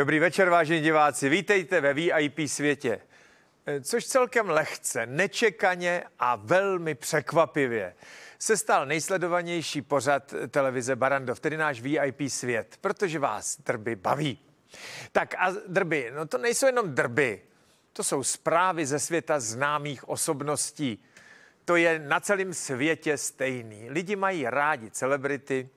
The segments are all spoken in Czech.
Dobrý večer, vážení diváci. Vítejte ve VIP světě. Eh, což celkem lehce, nečekaně a velmi překvapivě se stal nejsledovanější pořad televize Barandov, tedy náš VIP svět, protože vás drby baví. Tak a drby, no to nejsou jenom drby, to jsou zprávy ze světa známých osobností. To je na celém světě stejný. Lidi mají rádi celebrity,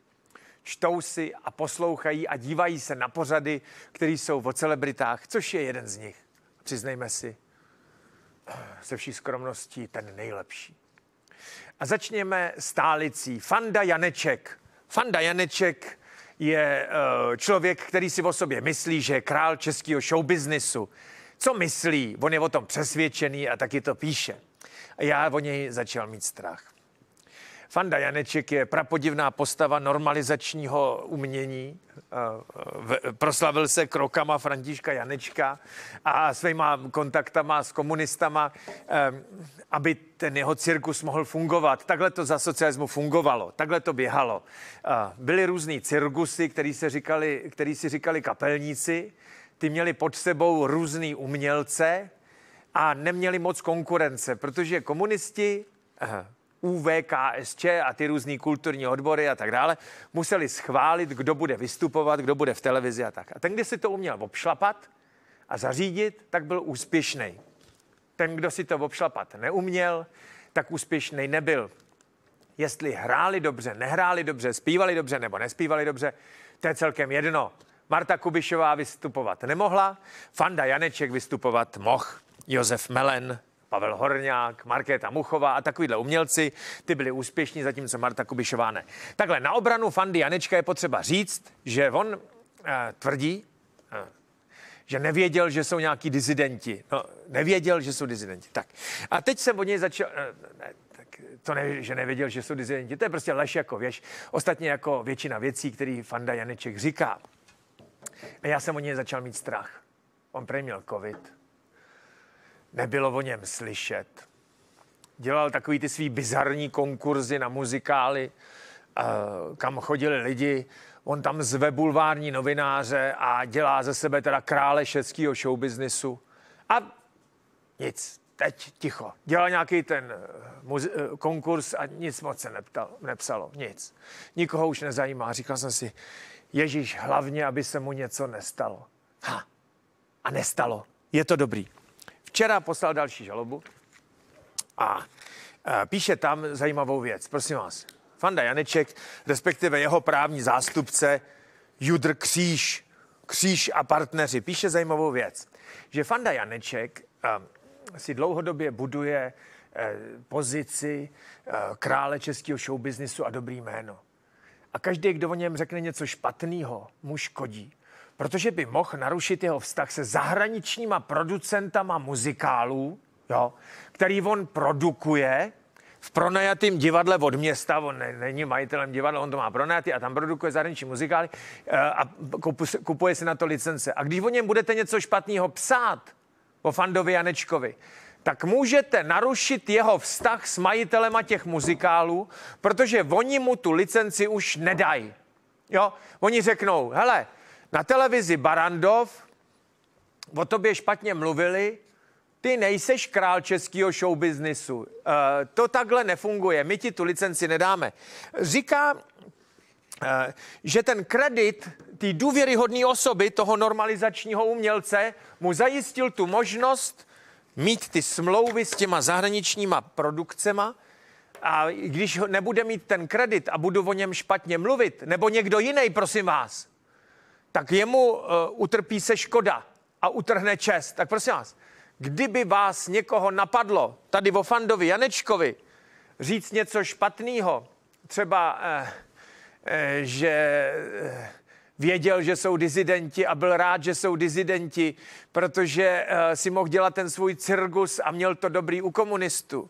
čtou si a poslouchají a dívají se na pořady, které jsou o celebritách, což je jeden z nich. Přiznejme si, se vší skromností ten nejlepší. A začněme stálicí. Fanda Janeček. Fanda Janeček je eh, člověk, který si o sobě myslí, že je král českého showbiznisu. Co myslí? On je o tom přesvědčený a taky to píše. A já o něj začal mít strach. Fanda Janeček je prapodivná postava normalizačního umění. Eh, eh, proslavil se krokama Františka Janečka a svýma kontaktama s komunistama, eh, aby ten jeho cirkus mohl fungovat. Takhle to za socialismu fungovalo, takhle to běhalo. Byly různý cirkusy, který, se říkali, který si říkali kapelníci, ty měli pod sebou různý umělce a neměli moc konkurence, protože komunisti UVKSČ a ty různý kulturní odbory a tak dále, museli schválit, kdo bude vystupovat, kdo bude v televizi a tak. A ten, kdo si to uměl obšlapat a zařídit, tak byl úspěšný. Ten, kdo si to obšlapat neuměl, tak úspěšný nebyl. Jestli hráli dobře, nehráli dobře, zpívali dobře nebo nespívali dobře, to je celkem jedno. Marta Kubišová vystupovat nemohla, Fanda Janeček vystupovat mohl. Josef Melen Pavel Horňák, Markéta Muchová a takovýhle umělci, ty byli úspěšní, zatímco Marta Kubišová ne. Takhle, na obranu Fandy Janečka je potřeba říct, že on eh, tvrdí, eh, že nevěděl, že jsou nějaký dizidenti. No, nevěděl, že jsou dizidenti. Tak. A teď jsem od něj začal... Eh, ne, tak to ne, že nevěděl, že jsou dizidenti. To je prostě lež jako věž. Ostatně jako většina věcí, který Fanda Janeček říká. A já jsem od něj začal mít strach. On prý měl covid Nebylo o něm slyšet. Dělal takový ty svý bizarní konkurzy na muzikály, eh, kam chodili lidi. On tam zve bulvární novináře a dělá ze sebe teda krále šeckého showbiznisu. A nic, teď ticho. Dělal nějaký ten eh, muzi- eh, konkurs a nic moc se neptal, nepsalo, nic. Nikoho už nezajímá. Říkal jsem si, Ježíš, hlavně, aby se mu něco nestalo. Ha, a nestalo. Je to dobrý. Včera poslal další žalobu a píše tam zajímavou věc. Prosím vás, Fanda Janeček, respektive jeho právní zástupce Judr Kříž, Kříž a partneři, píše zajímavou věc, že Fanda Janeček ehm, si dlouhodobě buduje eh, pozici eh, krále českého showbiznisu a dobrý jméno. A každý, kdo o něm řekne něco špatného, mu škodí protože by mohl narušit jeho vztah se zahraničníma producentama muzikálů, jo, který on produkuje v pronajatém divadle od města, on ne, není majitelem divadla, on to má pronajatý a tam produkuje zahraniční muzikály eh, a kupuje si na to licence. A když o něm budete něco špatného psát, o Fandovi Janečkovi, tak můžete narušit jeho vztah s majitelema těch muzikálů, protože oni mu tu licenci už nedají. Jo, oni řeknou, hele, na televizi Barandov o tobě špatně mluvili, ty nejseš král českého showbiznisu. E, to takhle nefunguje, my ti tu licenci nedáme. Říká, e, že ten kredit té důvěryhodné osoby, toho normalizačního umělce, mu zajistil tu možnost mít ty smlouvy s těma zahraničníma produkcema, a když nebude mít ten kredit a budu o něm špatně mluvit, nebo někdo jiný, prosím vás, tak jemu eh, utrpí se škoda a utrhne čest. Tak prosím vás, kdyby vás někoho napadlo, tady o Fandovi Janečkovi, říct něco špatného, třeba, eh, eh, že věděl, že jsou dizidenti a byl rád, že jsou dizidenti, protože si mohl dělat ten svůj cirkus a měl to dobrý u komunistů,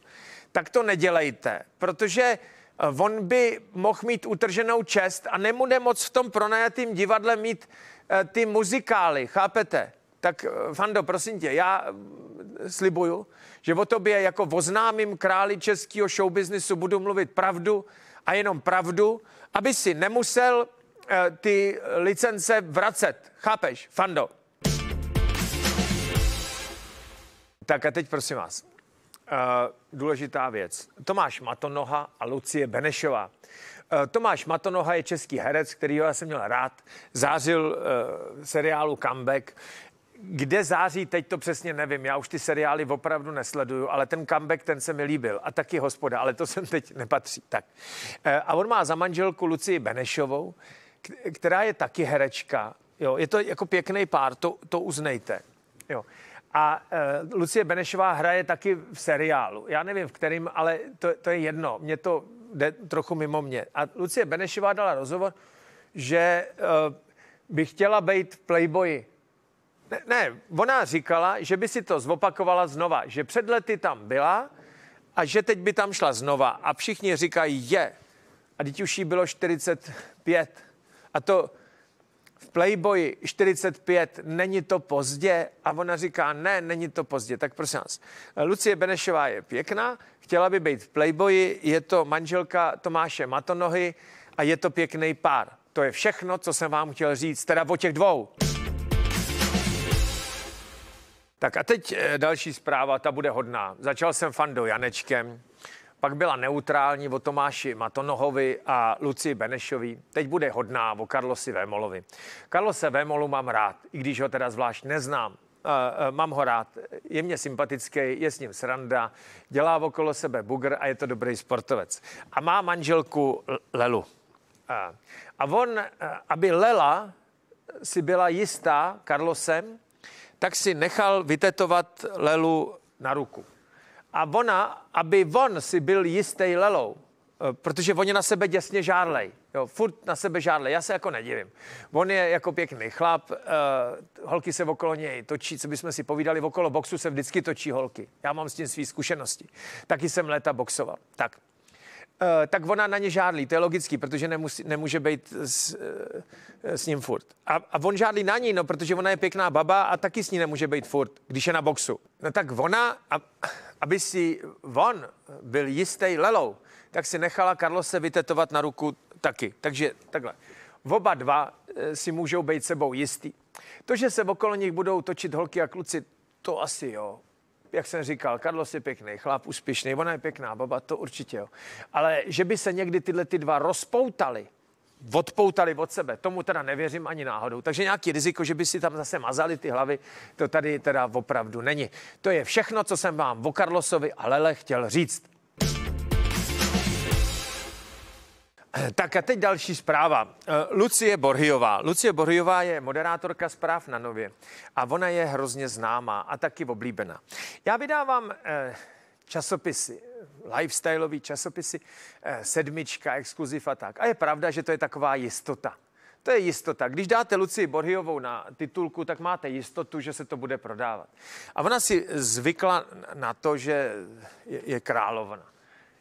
tak to nedělejte, protože Eh, on by mohl mít utrženou čest a nemůže moc v tom pronajatým divadle mít eh, ty muzikály, chápete? Tak eh, Fando, prosím tě, já mm, slibuju, že o tobě jako oznámím králi českého showbiznisu budu mluvit pravdu a jenom pravdu, aby si nemusel ty licence vracet. Chápeš, Fando? Tak a teď prosím vás. Uh, důležitá věc. Tomáš Matonoha a Lucie Benešová. Uh, Tomáš Matonoha je český herec, který já jsem měl rád. Zářil uh, seriálu Comeback. Kde září, teď to přesně nevím. Já už ty seriály opravdu nesleduju, ale ten comeback, ten se mi líbil. A taky hospoda, ale to sem teď nepatří. Tak. A on má za manželku Lucii Benešovou, která je taky herečka. Jo, je to jako pěkný pár, to, to uznejte. Jo. A uh, Lucie Benešová hraje taky v seriálu. Já nevím, v kterým, ale to, to je jedno. Mně to jde trochu mimo mě. A Lucie Benešová dala rozhovor, že uh, by chtěla být v Playboyi. Ne, ne, ona říkala, že by si to zopakovala znova, že před lety tam byla a že teď by tam šla znova. A všichni říkají, je. A teď už jí bylo 45. A to v Playboyi 45, není to pozdě? A ona říká, ne, není to pozdě. Tak prosím vás, Lucie Benešová je pěkná, chtěla by být v Playboyi, je to manželka Tomáše Matonohy a je to pěkný pár. To je všechno, co jsem vám chtěl říct, teda o těch dvou. Tak a teď eh, další zpráva, ta bude hodná. Začal jsem fandou Janečkem, pak byla neutrální o Tomáši Matonohovi a Luci Benešovi. Teď bude hodná o Karlosi Vémolovi. Karlose Vémolu mám rád, i když ho teda zvlášť neznám. Eh, eh, mám ho rád, je mě sympatický, je s ním sranda, dělá okolo sebe bugr a je to dobrý sportovec. A má manželku Lelu. Eh, a on, aby Lela si byla jistá Karlosem, tak si nechal vytetovat Lelu na ruku a ona, aby on si byl jistý lelou, eh, protože oni na sebe děsně žárlej. Jo, furt na sebe žádle, já se jako nedivím. On je jako pěkný chlap, uh, holky se okolo něj točí, co bychom si povídali, okolo boxu se vždycky točí holky. Já mám s tím své zkušenosti. Taky jsem léta boxoval. Tak, Eh, tak ona na ně žádlí, to je logický, protože nemusí, nemůže být s, eh, s ním furt. A, a on žádlí na ní, no, protože ona je pěkná baba a taky s ní nemůže být furt, když je na boxu. No tak ona, a, aby si on byl jistý lelou, tak si nechala Karlose vytetovat na ruku taky. Takže takhle. Oba dva eh, si můžou být sebou jistý. To, že se okolo nich budou točit holky a kluci, to asi jo jak jsem říkal, Carlos je pěkný chlap, úspěšný, ona je pěkná baba, to určitě jo. Ale že by se někdy tyhle ty dva rozpoutali, odpoutali od sebe. Tomu teda nevěřím ani náhodou. Takže nějaký riziko, že by si tam zase mazali ty hlavy, to tady teda opravdu není. To je všechno, co jsem vám o Karlosovi a Lele chtěl říct. Eh, tak a teď další zpráva. Eh, Lucie Borhiová. Lucie Borhiová je moderátorka zpráv na Nově a ona je hrozně známá a taky oblíbená. Já vydávám eh, časopisy, lifestyleový časopisy, sedmička, exkluziv a tak. A je pravda, že to je taková jistota. To je jistota. Když dáte Lucii Borhiovou na titulku, tak máte jistotu, že se to bude prodávat. A ona si zvykla na to, že je královna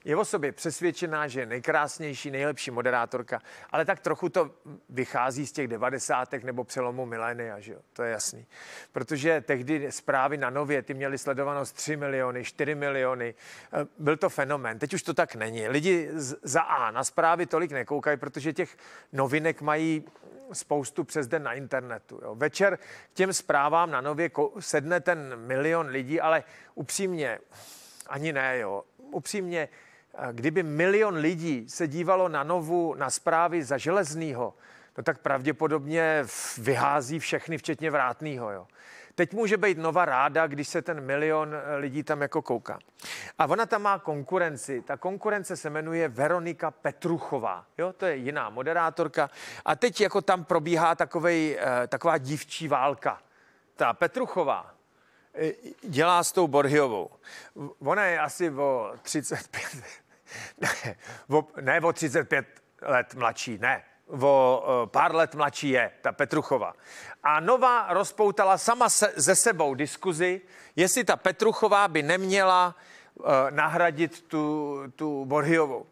je o sobě přesvědčená, že je nejkrásnější, nejlepší moderátorka, ale tak trochu to vychází z těch devadesátek nebo přelomu milénia, že jo? to je jasný. Protože tehdy zprávy na nově, ty měly sledovanost 3 miliony, 4 miliony, eh, byl to fenomén. Teď už to tak není. Lidi za A na zprávy tolik nekoukají, protože těch novinek mají spoustu přes den na internetu. Jo. Večer k těm zprávám na nově sedne ten milion lidí, ale upřímně, ani ne, jo. Upřímně, kdyby milion lidí se dívalo na novu, na zprávy za železnýho, no tak pravděpodobně vyhází všechny, včetně vrátnýho. Jo. Teď může být Nova ráda, když se ten milion eh, lidí tam jako kouká. A ona tam má konkurenci. Ta konkurence se jmenuje Veronika Petruchová. Jo, to je jiná moderátorka. A teď jako tam probíhá takovej, eh, taková dívčí válka. Ta Petruchová E, dělá s tou Borhiovou. Ona je asi o 35, ne, o, ne o 35 let mladší, ne, o e, pár let mladší je, ta Petruchova. A Nova rozpoutala sama se, ze sebou diskuzi, jestli ta Petruchová by neměla e, nahradit tu, tu Borhiovou.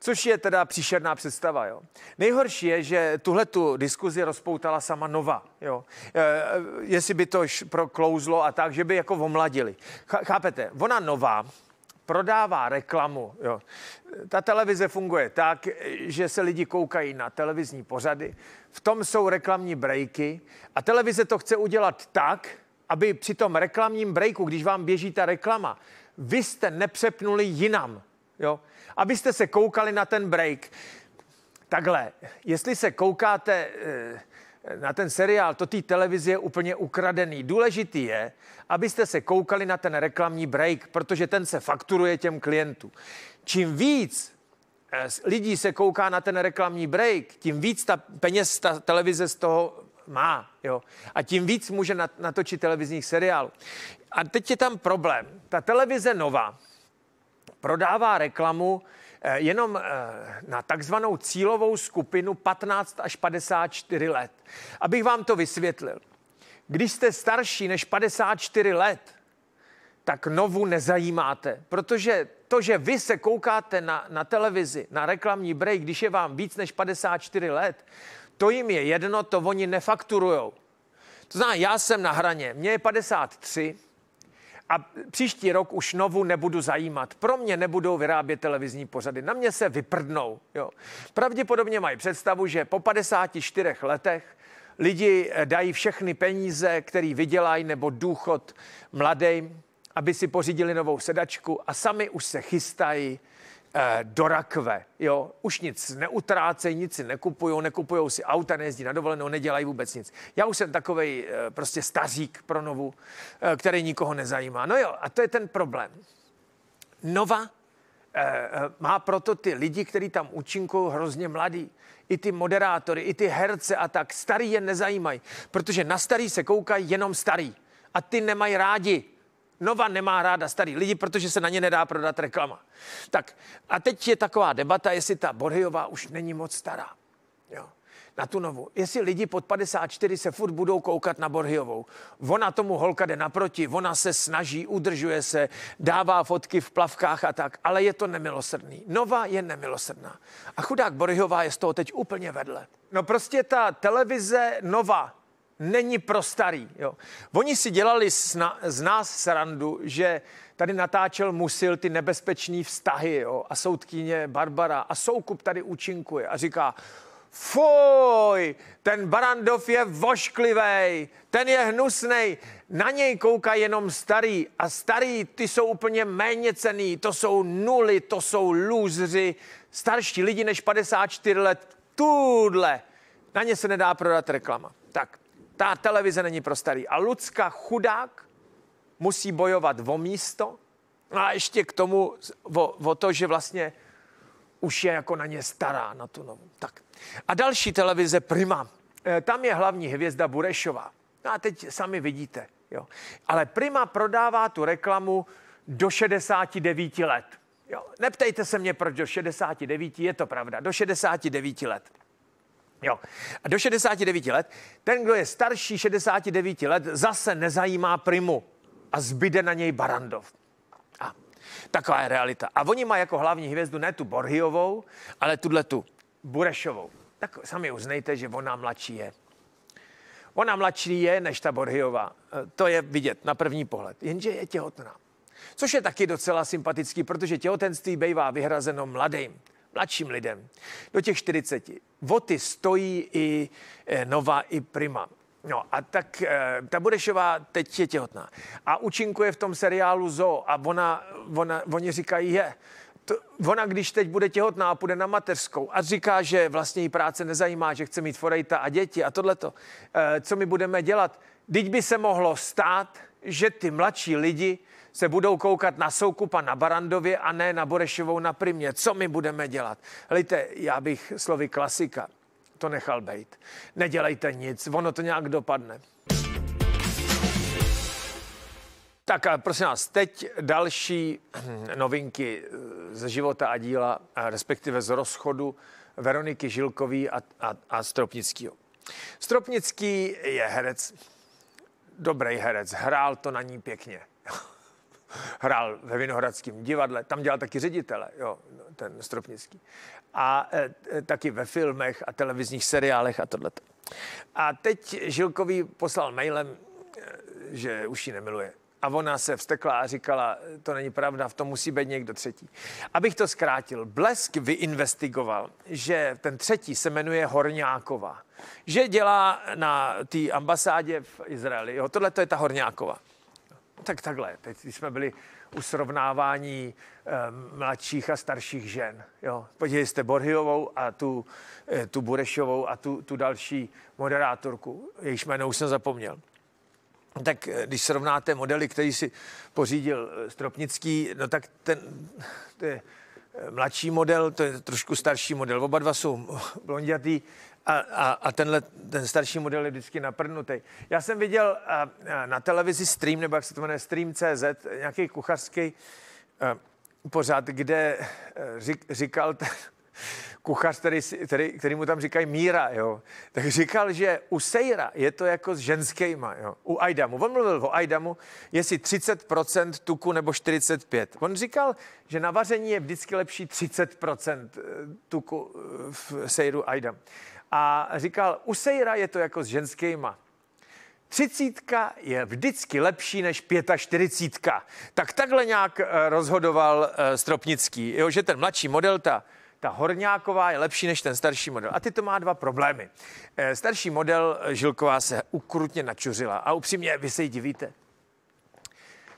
Což je teda příšerná představa. Jo. Nejhorší je, že tuhle tu diskuzi rozpoutala sama Nova. Jo. E, e jestli by to proklouzlo a tak, že by jako omladili. Chápete? Ona Nova prodává reklamu. Jo. Ta televize funguje tak, že se lidi koukají na televizní pořady, v tom jsou reklamní breaky a televize to chce udělat tak, aby při tom reklamním breaku, když vám běží ta reklama, vy jste nepřepnuli jinam jo? Abyste se koukali na ten break. Takhle, jestli se koukáte eh, na ten seriál, to té televizi je úplně ukradený. Důležitý je, abyste se koukali na ten reklamní break, protože ten se fakturuje těm klientům. Čím víc eh, lidí se kouká na ten reklamní break, tím víc ta peněz ta televize z toho má. Jo? A tím víc může natočit televizních seriálů. A teď je tam problém. Ta televize nová, prodává reklamu eh, jenom eh, na takzvanou cílovou skupinu 15 až 54 let. Abych vám to vysvětlil. Když jste starší než 54 let, tak novu nezajímáte, protože to, že vy se koukáte na, na televizi, na reklamní break, když je vám víc než 54 let, to jim je jedno, to oni nefakturujou. To znamená, já jsem na hraně, mě je 53, a příští rok už novu nebudu zajímat. Pro mě nebudou vyrábět televizní pořady, na mě se vyprdnou. Jo. Pravděpodobně mají představu, že po 54 letech lidi eh, dají všechny peníze, který vydělají, nebo důchod mladým, aby si pořídili novou sedačku a sami už se chystají Eh, do rakve, jo, už nic neutrácej nic si nekupují, nekupují si auta, nejezdí na dovolenou, nedělají vůbec nic. Já už jsem takový eh, prostě stařík pro novu, eh, který nikoho nezajímá. No jo, a to je ten problém. Nova má proto ty lidi, kteří tam účinkují, hrozně mladí. I ty moderátory, i ty herce a tak. Starý je nezajímají, protože na starý se koukají jenom starý. A ty nemají rádi. Nova nemá ráda starý lidi, protože se na ně nedá prodat reklama. Tak a teď je taková debata, jestli ta Borhejová už není moc stará. Jo na tu novu. Jestli lidi pod 54 se furt budou koukat na Borhiovou. Ona tomu holka jde naproti, ona se snaží, udržuje se, dává fotky v plavkách a tak, ale je to nemilosrdný. Nova je nemilosrdná. A chudák Borhiová je z toho teď úplně vedle. No prostě ta televize Nova není pro starý. Jo. Oni si dělali sna, z nás srandu, že tady natáčel Musil ty nebezpečné vztahy jo, a soudkyně Barbara a Soukup tady účinkuje a říká, Foj, ten Barandov je vošklivý, ten je hnusný, na něj kouká jenom starý a starý, ty jsou úplně méně cený, to jsou nuly, to jsou lůzři, starší lidi než 54 let, tuhle, na ně se nedá prodat reklama. Tak, ta televize není pro starý. A Lucka chudák musí bojovat o místo a ještě k tomu o, o to, že vlastně už je jako na ně stará, na tu novou. Tak. A další televize Prima. E, tam je hlavní hvězda Burešová. No a teď sami vidíte. Jo. Ale Prima prodává tu reklamu do 69 let. Jo. Neptejte se mě, proč do 69, je to pravda, do 69 let. Jo. A do 69 let, ten, kdo je starší 69 let, zase nezajímá primu a zbyde na něj Barandov. A taková je realita. A oni mají jako hlavní hvězdu ne tu Borhiovou, ale tuhle tu Burešovou. Tak sami uznejte, že ona mladší je. Ona mladší je než ta Borhiová. E, to je vidět na první pohled. Jenže je těhotná. Což je taky docela sympatický, protože těhotenství bývá vyhrazeno mladým mladším lidem, do těch 40. Voty stojí i eh, Nova, i Prima. No a tak eh, ta Budešová teď je těhotná a účinkuje v tom seriálu Zo a ona, ona, oni říkají, je, to, ona když teď bude těhotná a půjde na mateřskou a říká, že vlastně jí práce nezajímá, že chce mít forejta a děti a tohleto, eh, co my budeme dělat? Teď by se mohlo stát, že ty mladší lidi se budou koukat na Soukupa na Barandově a ne na Borešovou na Primě. Co my budeme dělat? Hlejte, já bych slovy klasika to nechal být. Nedělejte nic, ono to nějak dopadne. Tak a prosím vás, teď další hm, novinky eh, ze života a díla, respektive z rozchodu Veroniky Žilkový a, a, a Stropnického. Stropnický je herec, dobrý herec, hrál to na ní pěkně. hrál ve Vinohradském divadle, tam dělal taky ředitele, jo, ten Stropnický. A e, e taky ve filmech a televizních seriálech a tohle. A teď Žilkový poslal mailem, e, že už ji nemiluje. A ona se vstekla a říkala, to není pravda, v tom musí být někdo třetí. Abych to zkrátil, Blesk vyinvestigoval, že ten třetí se jmenuje Horňáková, že dělá na té ambasádě v Izraeli. Jo, tohle to je ta Horňáková. Tak takhle, teď jsme byli u srovnávání e, mladších a starších žen. Jo. Podívej jste Borhiovou a tu, e, tu Burešovou a tu, tu další moderátorku, jejíž jméno už jsem zapomněl tak eh, když srovnáte modely, který si pořídil eh, Stropnický, no tak ten, to je eh, mladší model, to je trošku starší model, oba dva jsou blondětý a, a, a tenhle, ten starší model je vždycky naprnutý. Já jsem viděl a, a na televizi stream, nebo jak se to jmenuje, stream.cz, nějaký kuchařský a, pořád, kde řík, říkal ten, kuchař, který, který, který mu tam říkají Míra, jo, tak říkal, že u Sejra je to jako s ženskýma, jo, u Ajdamu. On mluvil o Ajdamu, jestli 30% tuku nebo 45%. On říkal, že na vaření je vždycky lepší 30% eh, tuku eh, v Sejru Ajdam. A říkal, u Sejra je to jako s ženskýma. Třicítka je vždycky lepší než pětačtyřicítka. Tak takhle nějak eh, rozhodoval Stropnický, jo, že ten mladší model, ta ta horňáková je lepší než ten starší model. A ty to má dva problémy. Eh, starší model eh, Žilková se ukrutně načuřila a upřímně vy se jí divíte.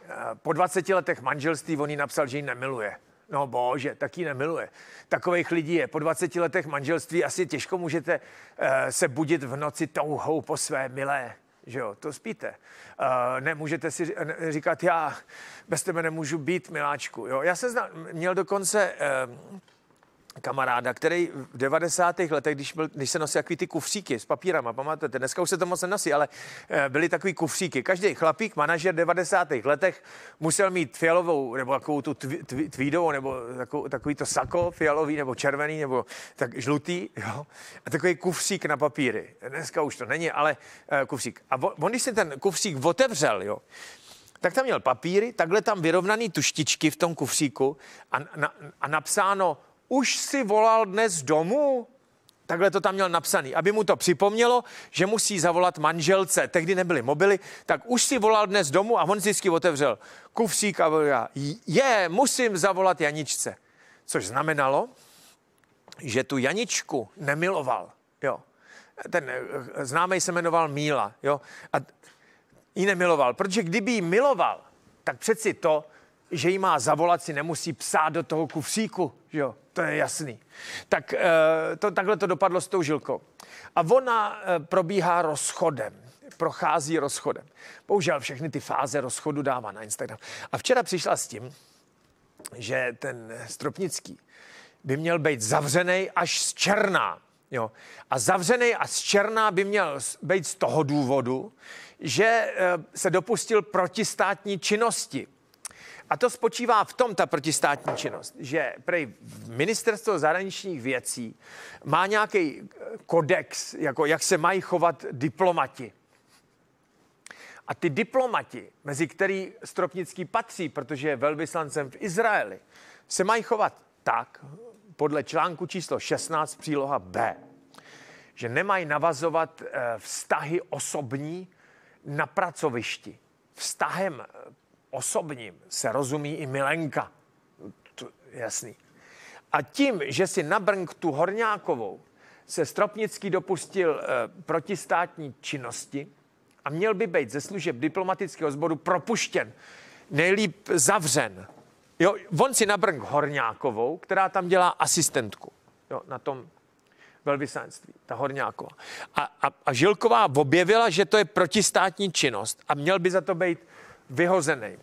Eh, po 20 letech manželství on jí napsal, že ji nemiluje. No bože, tak ji nemiluje. Takových lidí je. Po 20 letech manželství asi těžko můžete se budit v noci touhou po své milé že jo, to spíte. nemůžete si říkat, já bez tebe nemůžu být, miláčku. Jo. Já jsem znal, měl dokonce kamaráda, který v 90. letech, když, byl, když se nosil takový ty kufříky s papírama, pamatujete, dneska už se to moc nenosí, ale eh, byly takový kufříky. Každý chlapík, manažer 90. letech musel mít fialovou, nebo takovou tu tví, tvídovou, nebo takovou, takový to sako fialový, nebo červený, nebo tak žlutý, jo? a takový kufřík na papíry. Dneska už to není, ale eh, kufřík. A on, když si ten kufřík otevřel, jo, tak tam měl papíry, takhle tam vyrovnaný tuštičky v tom kufříku a, na, a napsáno už si volal dnes domů? Takhle to tam měl napsaný, aby mu to připomnělo, že musí zavolat manželce. Tehdy nebyly mobily, tak už si volal dnes domů a on vždycky otevřel kufřík a volal, je, musím zavolat Janičce. Což znamenalo, že tu Janičku nemiloval. Jo. Ten eh, známý se jmenoval Míla. Jo. A ji nemiloval, protože kdyby ji miloval, tak přeci to že jí má zavolat, si nemusí psát do toho kufříku, že jo, to je jasný. Tak eh, to, takhle to dopadlo s tou žilkou. A ona eh, probíhá rozchodem, prochází rozchodem. Bohužel všechny ty fáze rozchodu dává na Instagram. A včera přišla s tím, že ten Stropnický by měl být zavřený až z černá. Jo. A zavřený a z černá by měl být z toho důvodu, že eh, se dopustil protistátní činnosti. A to spočívá v tom ta protistátní činnost, že prej ministerstvo zahraničních věcí má nějaký eh, kodex, jako jak se mají chovat diplomati. A ty diplomati, mezi který Stropnický patří, protože je velvyslancem v Izraeli, se mají chovat tak, podle článku číslo 16 příloha B, že nemají navazovat eh, vztahy osobní na pracovišti. Vztahem eh, osobním se rozumí i milenka. To, jasný. A tím, že si nabrnk tu Horňákovou, se Stropnický dopustil e, protistátní činnosti a měl by být ze služeb diplomatického sboru propuštěn, nejlíp zavřen. Jo, on si nabrnk Horňákovou, která tam dělá asistentku jo, na tom velvyslanství, ta Horňáková. A, a, a Žilková objevila, že to je protistátní činnost a měl by za to být vyhozený.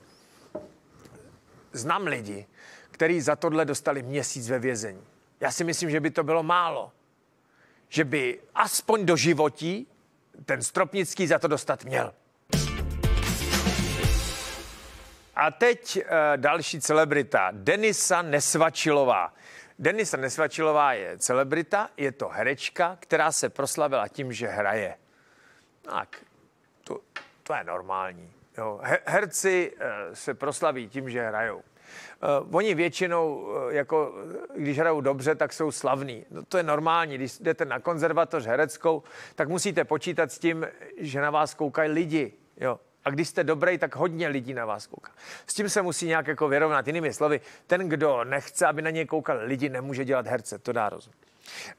Znám lidi, kteří za tohle dostali měsíc ve vězení. Já si myslím, že by to bylo málo. Že by aspoň do životí ten Stropnický za to dostat měl. A teď eh, další celebrita, Denisa Nesvačilová. Denisa Nesvačilová je celebrita, je to herečka, která se proslavila tím, že hraje. Tak, to, to je normální. Jo, herci eh, se proslaví tím, že hrajou. Uh, oni většinou, uh, jako, když hrajou dobře, tak jsou slavní. No, to je normální. Když jdete na konzervatoř hereckou, tak musíte počítat s tím, že na vás koukají lidi. Jo. A když jste dobrý, tak hodně lidí na vás kouká. S tím se musí nějak jako vyrovnat. Jinými slovy, ten, kdo nechce, aby na něj koukali lidi, nemůže dělat herce. To dá rozum.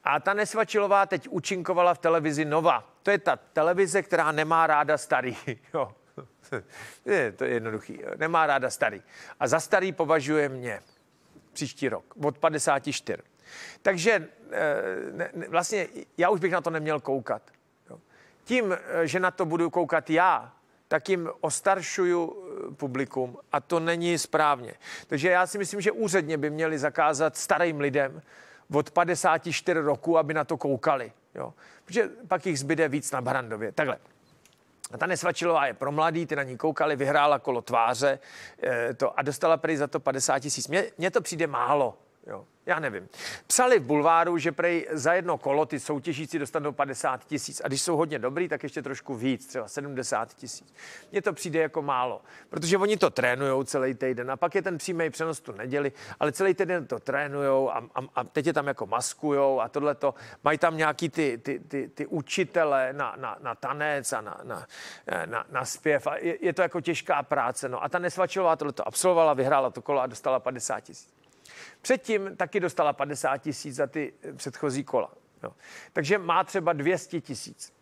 A ta Nesvačilová teď účinkovala v televizi Nova. To je ta televize, která nemá ráda starý. Jo. je to jednoduchý. Nemá ráda starý. A za starý považuje mě příští rok, od 54. Takže eh, ne, ne, vlastně já už bych na to neměl koukat. Tím, eh, že na to budu koukat já, tak jim ostaršuju eh, publikum a to není správně. Takže já si myslím, že úředně by měli zakázat starým lidem od 54 roku, aby na to koukali. Jo. Protože pak jich zbyde víc na Barandově. Takhle. A ta Nesvačilová je pro mladý, ty na ní koukali, vyhrála kolo tváře eh, to, a dostala prý za to 50 tisíc. Mně to přijde málo. Jo. Já nevím. Psali v bulváru, že prej za jedno kolo ty soutěžící dostanou 50 tisíc a když jsou hodně dobrý, tak ještě trošku víc, třeba 70 tisíc. Mně to přijde jako málo, protože oni to trénujou celý týden a pak je ten přímý přenos tu neděli, ale celý týden to trénujou a, a, a teď je tam jako maskujou a tohleto. to. Mají tam nějaký ty, ty, ty, ty učitele na, na, na tanec a na, na, na, na zpěv a je, je to jako těžká práce. No a ta nesvačilová tohleto to absolvovala, vyhrála to kolo a dostala 50 tisíc. Předtím taky dostala 50 tisíc za ty eh, předchozí kola. Jo. Takže má třeba 200 tisíc.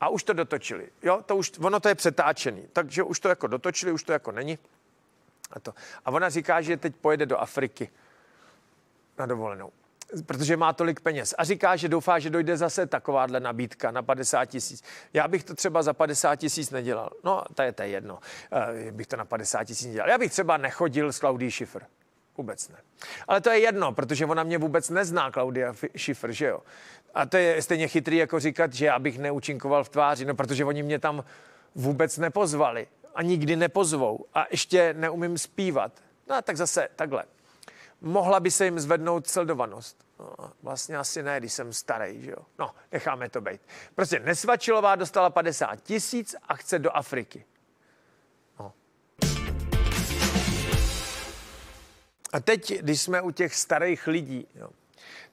A už to dotočili. Jo, to už, ono to je přetáčený. Takže už to jako dotočili, už to jako není. A, to. a ona říká, že teď pojede do Afriky na dovolenou protože má tolik peněz. A říká, že doufá, že dojde zase takováhle nabídka na 50 tisíc. Já bych to třeba za 50 tisíc nedělal. No, to je to jedno. Uh, bych to na 50 tisíc nedělal. Já bych třeba nechodil s Claudí Schiffer. Vůbec ne. Ale to je jedno, protože ona mě vůbec nezná, Klaudia Schiffer, že jo? A to je stejně chytrý, jako říkat, že abych neúčinkoval v tváři, no protože oni mě tam vůbec nepozvali a nikdy nepozvou a ještě neumím zpívat. No a tak zase takhle. Mohla by se jim zvednout sledovanost. No, vlastně asi ne, když jsem starý, že jo. No, necháme to být. Prostě Nesvačilová dostala 50 tisíc a chce do Afriky. A teď, když jsme u těch starých lidí, jo,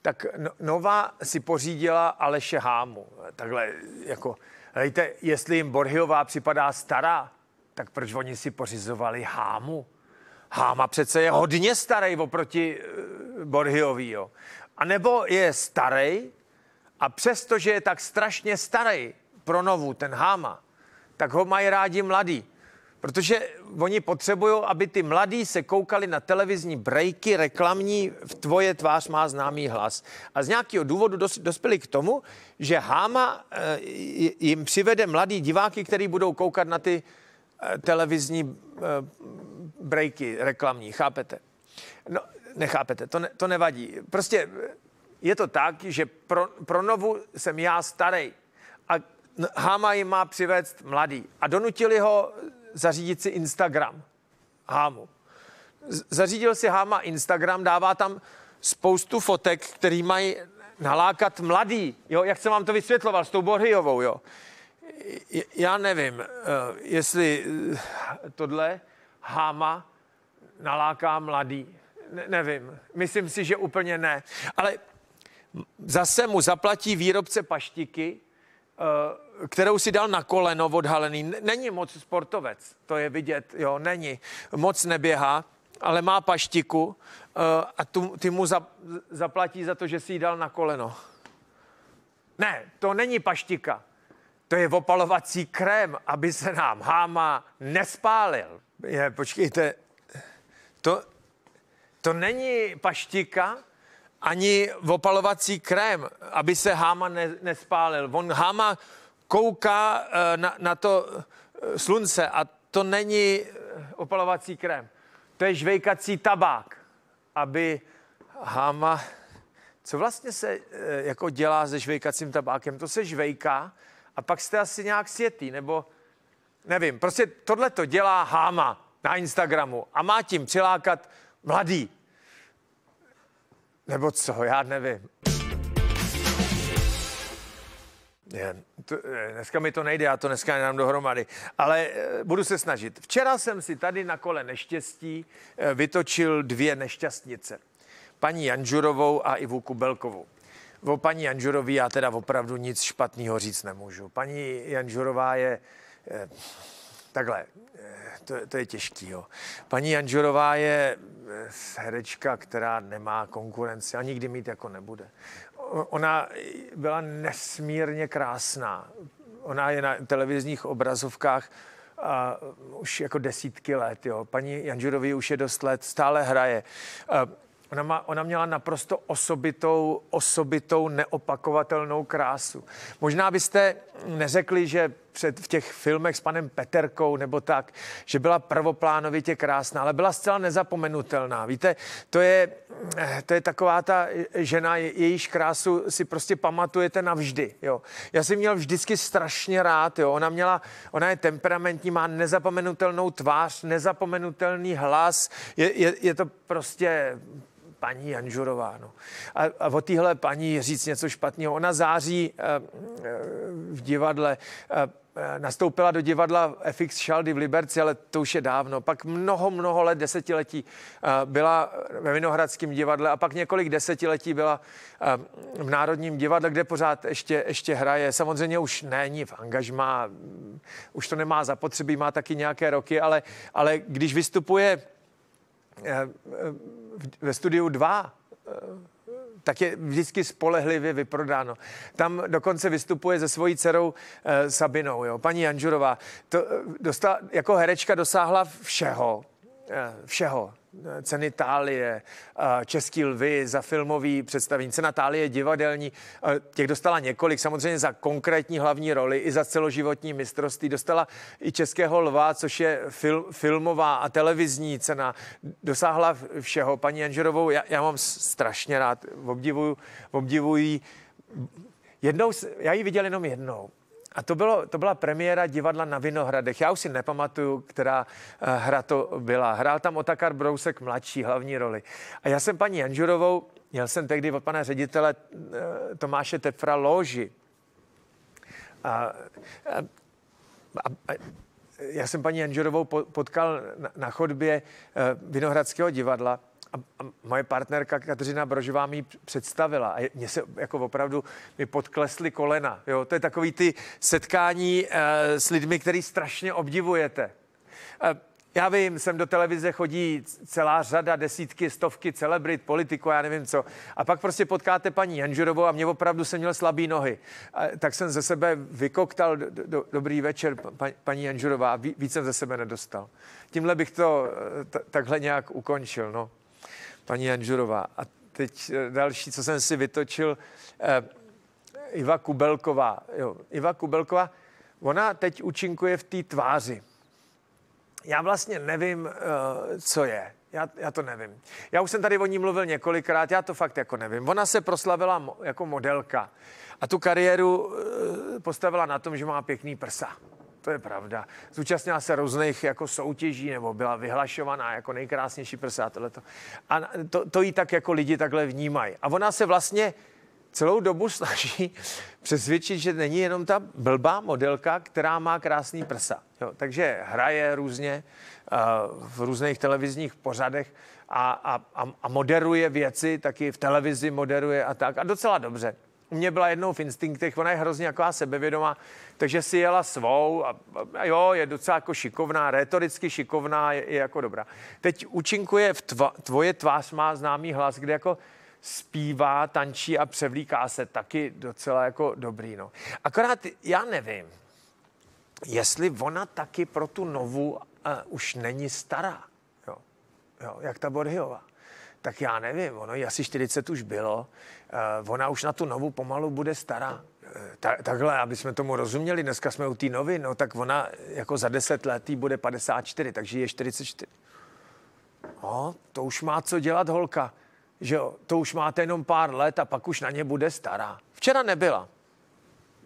tak no, Nova si pořídila Aleše Hámu. Takhle jako, hejte, jestli jim Borhiová připadá stará, tak proč oni si pořizovali Hámu? Háma přece je hodně starý oproti eh, Borhiový, jo. A nebo je starý a přestože je tak strašně starý pro Novu, ten Háma, tak ho mají rádi mladí protože oni potřebují, aby ty mladí se koukali na televizní breaky reklamní v tvoje tvář má známý hlas. A z nějakého důvodu dos, dospěli k tomu, že Háma e, jim přivede mladí diváky, který budou koukat na ty e, televizní e, breaky reklamní, chápete? No, nechápete, to, ne, to nevadí. Prostě je to tak, že pro, pro novu jsem já starý a Háma jim má přivést mladý. A donutili ho zařídit si Instagram hámu. Zařídil si háma Instagram, dává tam spoustu fotek, který mají nalákat mladý. Jo, jak jsem vám to vysvětloval s tou Borhyovou, jo. Já nevím, eh, jestli eh, tohle háma naláká mladý. Ne, nevím, myslím si, že úplně ne. Ale zase mu zaplatí výrobce paštiky, Eh, kterou si dal na koleno odhalený. Není moc sportovec, to je vidět, jo, není. Moc neběhá, ale má paštiku eh, a tu, ty mu za, zaplatí za to, že si ji dal na koleno. Ne, to není paštika. To je opalovací krém, aby se nám háma nespálil. Je, počkejte, to, to není paštika, ani opalovací krém, aby se Háma ne, nespálil. On Háma kouká eh, na, na to eh, slunce a to není eh, opalovací krém. To je žvejkací tabák, aby Háma... Co vlastně se jako dělá se žvejkacím tabákem? To se žvejká a pak jste asi nějak světý, nebo nevím. Prostě tohle to dělá Háma na Instagramu a má tím přilákat mladý. Nebo co, já nevím. Je, to, eh, dneska mi to nejde, já to dneska nedám dohromady, ale e, budu se snažit. Včera jsem si tady na kole neštěstí e, vytočil dvě nešťastnice. Paní Janžurovou a Ivu Kubelkovou. O paní Janžurové já teda opravdu nic špatného říct nemůžu. Paní Janžurová je... E, takhle, to, to je těžký, jo. Paní Janžurová je Eh, herečka, která nemá konkurenci a nikdy mít jako nebude. Ona byla nesmírně krásná. Ona je na televizních obrazovkách a eh, už jako desítky let. Jo. Paní Janžurovi už je dost let, stále hraje. A ona, má, ona měla naprosto osobitou, osobitou, neopakovatelnou krásu. Možná byste neřekli, že před, v těch filmech s panem Peterkou nebo tak, že byla prvoplánovitě krásná, ale byla zcela nezapomenutelná. Víte, to je, to je taková ta žena, jejíž krásu si prostě pamatujete navždy. Jo. Já jsem měl vždycky strašně rád, jo. Ona, měla, ona je temperamentní, má nezapomenutelnou tvář, nezapomenutelný hlas, je, je, je to prostě paní Janžurová. No. A, a o téhle paní říct něco špatného. Ona září e, e, v divadle. E, Eh, nastoupila do divadla FX Šaldy v Liberci, ale to už je dávno. Pak mnoho, mnoho let, desetiletí eh, byla ve Vinohradském divadle a pak několik desetiletí byla eh, v Národním divadle, kde pořád ještě, ještě hraje. Samozřejmě už není v angažmá, mm, už to nemá zapotřebí, má taky nějaké roky, ale, ale když vystupuje ve studiu 2 tak je vždycky spolehlivě vyprodáno. Tam dokonce vystupuje se svojí dcerou eh, Sabinou, jo, paní Janžurová. To, eh, dostala, jako herečka dosáhla všeho, eh, všeho ceny Tálie, Český lvy za filmový představení, cena Tálie divadelní, těch dostala několik, samozřejmě za konkrétní hlavní roli i za celoživotní mistrovství, dostala i Českého lva, což je fil, filmová a televizní cena, dosáhla všeho. Paní Anžerovou, já, já mám strašně rád, obdivuju, obdivuji. Jednou, já ji viděl jenom jednou a to, bylo, to byla premiéra divadla na Vinohradech. Já už si nepamatuju, která eh, hra to byla. Hrál tam Otakar Brousek mladší hlavní roli. A já jsem paní Janžurovou, měl jsem tehdy od pana ředitele eh, Tomáše Tepfra loži. A, a, a, já jsem paní Janžurovou potkal na, na chodbě eh, Vinohradského divadla a moje partnerka Kateřina Brožová mi představila a mě se jako opravdu mi podklesly kolena. Jo? To je takový ty setkání e, s lidmi, který strašně obdivujete. E, já vím, sem do televize chodí celá řada, desítky, stovky celebrit, politiku, já nevím co. A pak prostě potkáte paní Janžurovou a mě opravdu se měl slabý nohy. A tak jsem ze sebe vykoktal, do, do, dobrý večer, pa, paní Janžurová, a víc jsem ze sebe nedostal. Tímhle bych to eh, t- takhle nějak ukončil, no paní Janžurová. A teď eh, další, co jsem si vytočil, eh, Iva Kubelková. Jo, Iva Kubelková, ona teď účinkuje v té tváři. Já vlastně nevím, eh, co je. Já, já to nevím. Já už jsem tady o ní mluvil několikrát, já to fakt jako nevím. Ona se proslavila mo, jako modelka a tu kariéru eh, postavila na tom, že má pěkný prsa to je pravda. Zúčastnila se různých jako soutěží nebo byla vyhlašovaná jako nejkrásnější prsa. Tohleto. A to, to jí tak jako lidi takhle vnímají. A ona se vlastně celou dobu snaží přesvědčit, že není jenom ta blbá modelka, která má krásný prsa. Jo, takže hraje různě uh, v různých televizních pořadech a, a, a moderuje věci, taky v televizi moderuje a tak. A docela dobře u mě byla jednou v instinktech, ona je hrozně jaková sebevědomá, takže si jela svou a, a jo, je docela jako šikovná, retoricky šikovná, je, je jako dobrá. Teď účinkuje v tva, tvoje tvář má známý hlas, kde jako zpívá, tančí a převlíká se taky docela jako dobrý. No. Akorát já nevím, jestli ona taky pro tu novu uh, už není stará. Jo. Jo, jak ta Borhyová tak já nevím, ono asi 40 už bylo, eh, ona už na tu novu pomalu bude stará. Eh, ta, takhle, aby jsme tomu rozuměli, dneska jsme u té novy, no tak ona eh, jako za 10 let bude 54, takže je 44. No, to už má co dělat holka, že jo, to už máte jenom pár let a pak už na ně bude stará. Včera nebyla,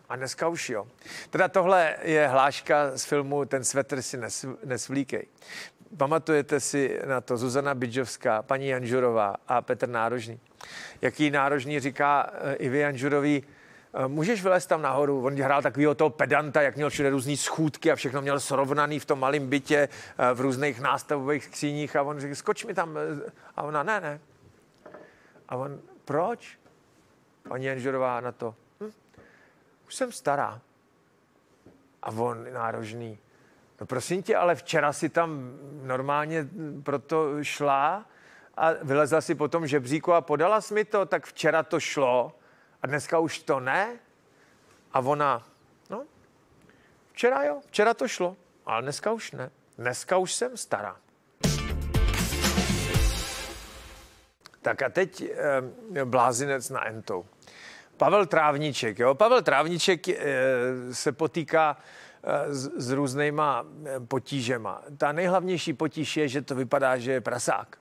a dneska už jo. Teda tohle je hláška z filmu Ten svetr si nesvlíkej. Pamatujete si na to Zuzana Bidžovská, paní Janžurová a Petr Nárožný. Jaký Nárožný říká eh, Ivy Janžurový, eh, Můžeš vylézt tam nahoru, on hrál takovýho toho pedanta, jak měl všude různý schůdky a všechno měl srovnaný v tom malém bytě, eh, v různých nástavových skříních a on řekl, skoč mi tam. A ona, ne, ne. A on, proč? Paní Janžurová na to, hm, už jsem stará. A on nárožný, No prosím tě, ale včera si tam normálně proto šla a vylezla si po tom žebříku a podala jsi mi to, tak včera to šlo a dneska už to ne. A ona, no, včera jo, včera to šlo, ale dneska už ne. Dneska už jsem stará. Tak a teď eh, blázinec na entou. Pavel Trávniček, jo. Pavel Trávniček eh, se potýká Eh, s, s různýma eh, potížema. Ta nejhlavnější potíž je, že to vypadá, že je prasák.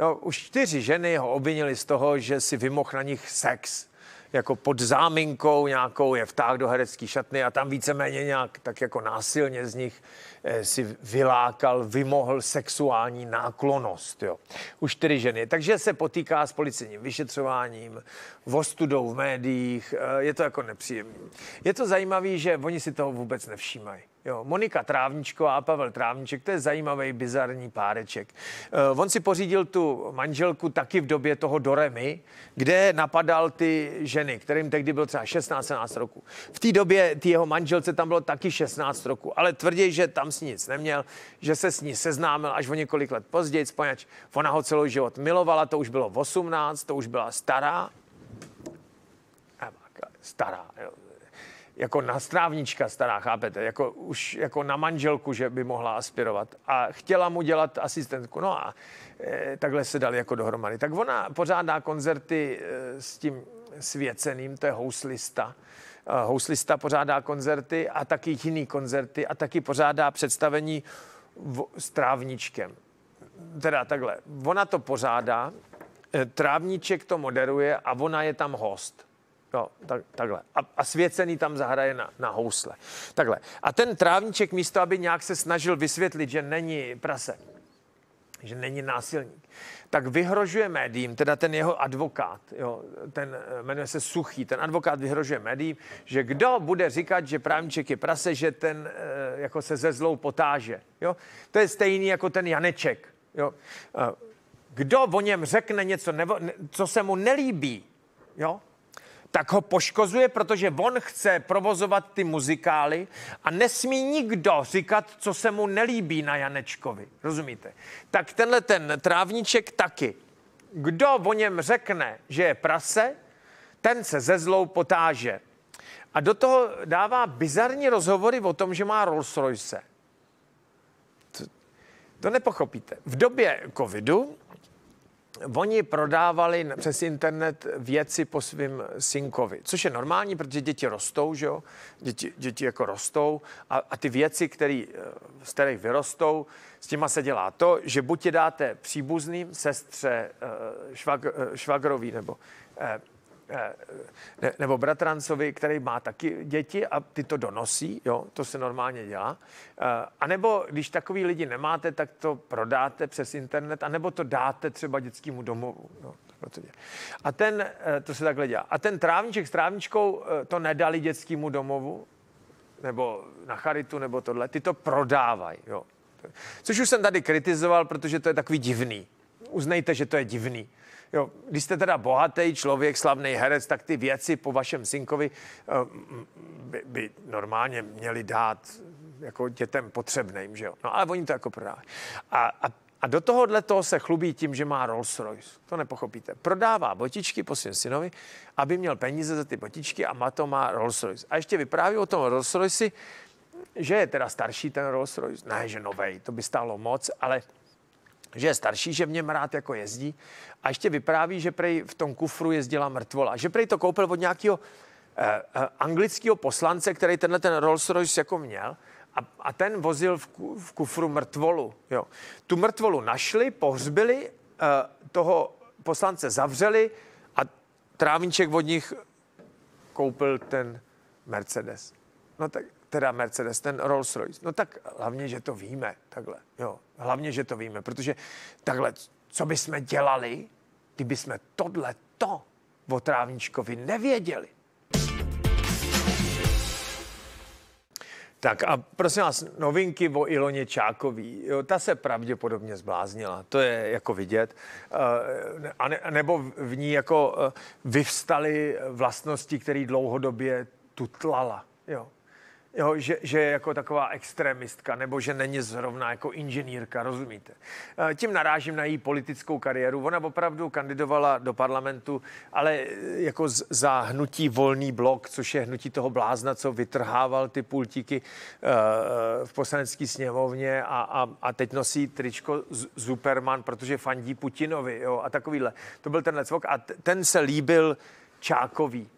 Jo, no, už čtyři ženy ho obvinili z toho, že si vymohl na nich sex jako pod záminkou nějakou je vták do herecký šatny a tam víceméně nějak tak jako násilně z nich eh, si vylákal, vymohl sexuální náklonost. Jo. Už čtyři ženy. Takže se potýká s policejním vyšetřováním, vostudou v médiích. Eh, je to jako nepříjemné. Je to zajímavé, že oni si toho vůbec nevšímají. Jo, Monika Trávničko a Pavel Trávniček, to je zajímavý, bizarní páreček. Uh, on si pořídil tu manželku taky v době toho Doremy, kde napadal ty ženy, kterým tehdy bylo třeba 16-17 roku. V té době ty jeho manželce tam bylo taky 16 roku, ale tvrdí, že tam s ní nic neměl, že se s ní seznámil až o několik let později, poněvadž ona ho celou život milovala, to už bylo 18, to už byla stará, stará, jo, jako na strávnička stará, chápete, jako už jako na manželku, že by mohla aspirovat. A chtěla mu dělat asistentku. No a e, takhle se dali jako dohromady. Tak ona pořádá koncerty e, s tím svěceným, to je houslista. E, houslista pořádá koncerty a taky jiný koncerty a taky pořádá představení v, s trávničkem. Teda takhle, ona to pořádá, e, trávniček to moderuje a ona je tam host. No, tak, takhle. A, a svěcený tam zahraje na, na housle. Takhle. A ten trávníček místo, aby nějak se snažil vysvětlit, že není prase, že není násilník, tak vyhrožuje médiím, teda ten jeho advokát, jo, ten eh, jmenuje se Suchý, ten advokát vyhrožuje médiím, že kdo bude říkat, že právníček je prase, že ten eh, jako se ze zlou potáže. Jo? To je stejný jako ten Janeček. Jo? Eh, kdo o něm řekne něco, nebo, co se mu nelíbí, jo? tak ho poškozuje, protože on chce provozovat ty muzikály a nesmí nikdo říkat, co se mu nelíbí na Janečkovi. Rozumíte? Tak tenhle ten trávníček taky. Kdo o něm řekne, že je prase, ten se ze zlou potáže. A do toho dává bizarní rozhovory o tom, že má Rolls Royce. To, to nepochopíte. V době covidu oni prodávali přes internet věci po svým synkovi, což je normální, protože děti rostou, že jo? Děti, děti jako rostou a, a ty věci, který, eh, z kterých vyrostou, s těma se dělá to, že buď je dáte příbuzným, sestře, eh, švag, eh, švagroví nebo Eh, ne, nebo bratrancovi, který má taky děti a ty to donosí, jo, to se normálně dělá. Eh, a nebo když takový lidi nemáte, tak to prodáte přes internet, a nebo to dáte třeba dětskému domovu. No, to A ten, eh, to se takhle dělá. A ten trávníček s trávničkou to nedali dětskému domovu, nebo na charitu, nebo tohle, ty to prodávají, jo. Což už jsem tady kritizoval, protože to je takový divný. Uznejte, že to je divný. Jo, když jste teda bohatý člověk, slavný herec, tak ty věci po vašem synkovi eh, by, by normálně měli dát jako dětem potřebným, že jo. No ale oni to jako prodávají. A, a, a do tohohle toho se chlubí tím, že má Rolls Royce. To nepochopíte. Prodává botičky po svém synovi, aby měl peníze za ty botičky a má to má Rolls Royce. A ještě vypráví o tom Rolls Royce, že je teda starší ten Rolls Royce. Ne, že novej, to by stálo moc, ale že je starší, že v něm rád jako jezdí a ještě vypráví, že prej v tom kufru jezdila mrtvola, že prej to koupil od nějakého eh, eh anglického poslance, který tenhle ten Rolls Royce jako měl a, a ten vozil v, v kufru mrtvolu. Jo. Tu mrtvolu našli, pohřbili, eh, toho poslance zavřeli a trávníček od nich koupil ten Mercedes. No tak teda Mercedes, ten Rolls Royce. No tak hlavně, že to víme, takhle. Jo, hlavně, že to víme, protože takhle, co by jsme dělali, kdyby jsme tohle to o Trávničkovi nevěděli. Tak a prosím vás, novinky o Iloně Čákový. Jo, ta se pravděpodobně zbláznila, to je jako vidět. Eh, a ne, nebo v ní jako eh, vyvstaly vlastnosti, které dlouhodobě tutlala. Jo jo, že, že je jako taková extremistka, nebo že není zrovna jako inženýrka, rozumíte? Eh, tím narážím na její politickou kariéru. Ona opravdu kandidovala do parlamentu, ale eh, jako za hnutí Volný blok, což je hnutí toho blázna, co vytrhával ty pultíky eh, v poslanecké sněmovně a, a, a teď nosí tričko Superman, protože fandí Putinovi jo, a takovýhle. To byl ten cvok a ten se líbil Čákový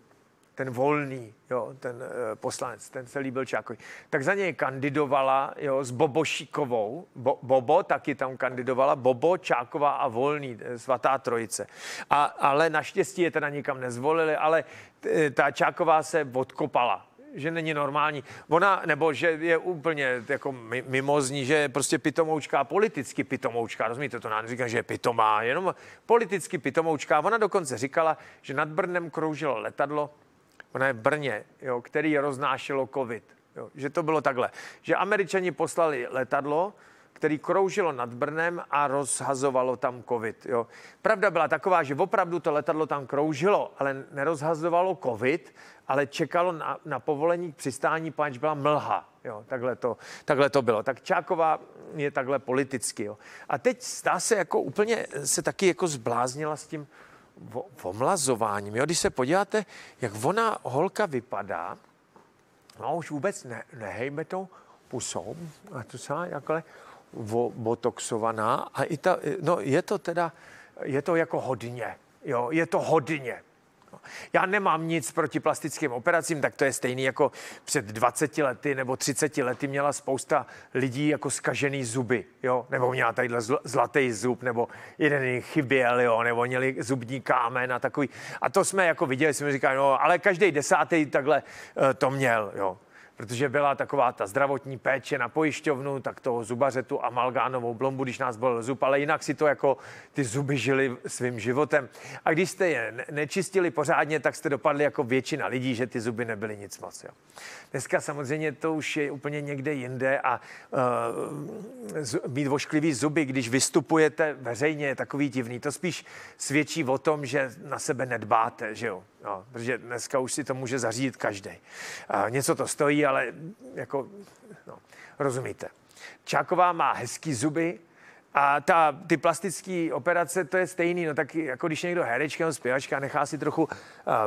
ten volný, jo, ten e, poslanec, ten se líbil Čákovi, tak za něj kandidovala jo, s Bobošíkovou, Bo, Bobo taky tam kandidovala, Bobo, Čáková a Volný, e, svatá trojice. A, ale naštěstí je teda nikam nezvolili, ale t, eh, ta Čáková se odkopala, že není normální. Ona, nebo že je úplně jako mimozní, že je prostě pitomoučka, politicky pitomoučka, rozumíte, to nám říká, že je pitomá, jenom politicky pitomoučka. Ona dokonce říkala, že nad Brnem kroužilo letadlo, ona je v Brně, jo, který roznášelo covid. Jo, že to bylo takhle, že američani poslali letadlo, který kroužilo nad Brnem a rozhazovalo tam covid. Jo. Pravda byla taková, že opravdu to letadlo tam kroužilo, ale nerozhazovalo covid, ale čekalo na, na povolení k přistání, páč byla mlha. Jo, takhle, to, takhle to bylo. Tak Čáková je takhle politicky. Jo. A teď stá se jako úplně, se taky jako zbláznila s tím omlazováním. Jo? Když se podíváte, jak ona holka vypadá, no už vůbec ne, nehejme tou pusou, a to se jakhle botoxovaná. A i ta, no je to teda, je to jako hodně, jo, je to hodně všechno. Jako. Já nemám nic proti plastickým operacím, tak to je stejný jako před 20 lety nebo 30 lety měla spousta lidí jako skažený zuby, jo, nebo měla zl- zlatý zub, nebo jeden chyběl, jo, nebo měli zubní kámen a takový. A to jsme jako viděli, jsme říkali, no, ale každý desátý takhle eh, to měl, jo protože byla taková ta zdravotní péče na pojišťovnu, tak toho zubaře tu amalgánovou blombu, když nás byl zub, ale jinak si to jako ty zuby žili svým životem. A když jste je nečistili pořádně, tak jste dopadli jako většina lidí, že ty zuby nebyly nic moc. Jo. Dneska samozřejmě to už je úplně někde jinde a uh, z, mít vošklivý zuby, když vystupujete veřejně, je takový divný. To spíš svědčí o tom, že na sebe nedbáte, že jo. No, protože dneska už si to může zařídit každý. Něco to stojí, ale jako, no, rozumíte. Čáková má hezký zuby, a ta, ty plastické operace, to je stejný, no tak jako když někdo herečka nebo zpěvačka nechá si trochu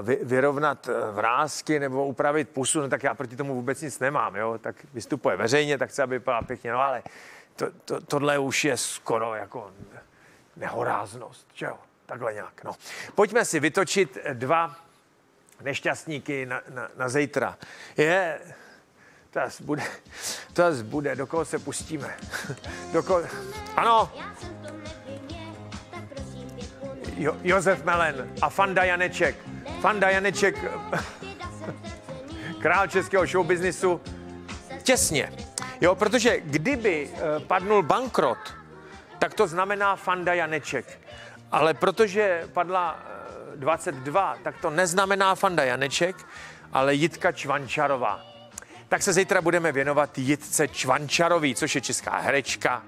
vy, vyrovnat e, vrázky nebo upravit pusu, no tak já proti tomu vůbec nic nemám, jo, tak vystupuje veřejně, tak chce, aby byla pěkně, no ale to, to, tohle už je skoro jako nehoráznost, že jo, takhle nějak, no. Pojďme si vytočit dva nešťastníky na, na, na zítra. Je, to bude, to bude, do koho se pustíme. Do koho, ano. Jo, Josef Melen a Fanda Janeček. Fanda Janeček, král českého showbiznisu. Těsně. Jo, protože kdyby eh, padnul bankrot, tak to znamená Fanda Janeček. Ale protože padla eh, 22, tak to neznamená Fanda Janeček, ale Jitka Čvančarová. Tak se zítra budeme věnovat Jitce Čvančarový, což je česká herečka.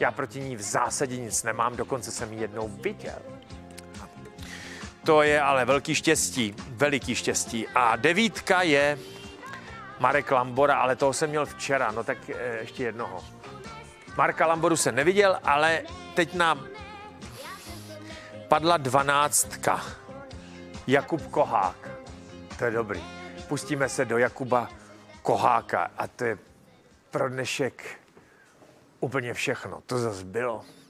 Já proti ní v zásadě nic nemám, dokonce jsem ji jednou viděl. To je ale velký štěstí, veliký štěstí. A devítka je Marek Lambora, ale toho jsem měl včera, no tak eh, ještě jednoho. Marka Lamboru jsem neviděl, ale teď nám padla dvanáctka. Jakub Kohák. To je dobrý. Pustíme se do Jakuba Koháka a to je pro dnešek úplně všechno. To zase bylo.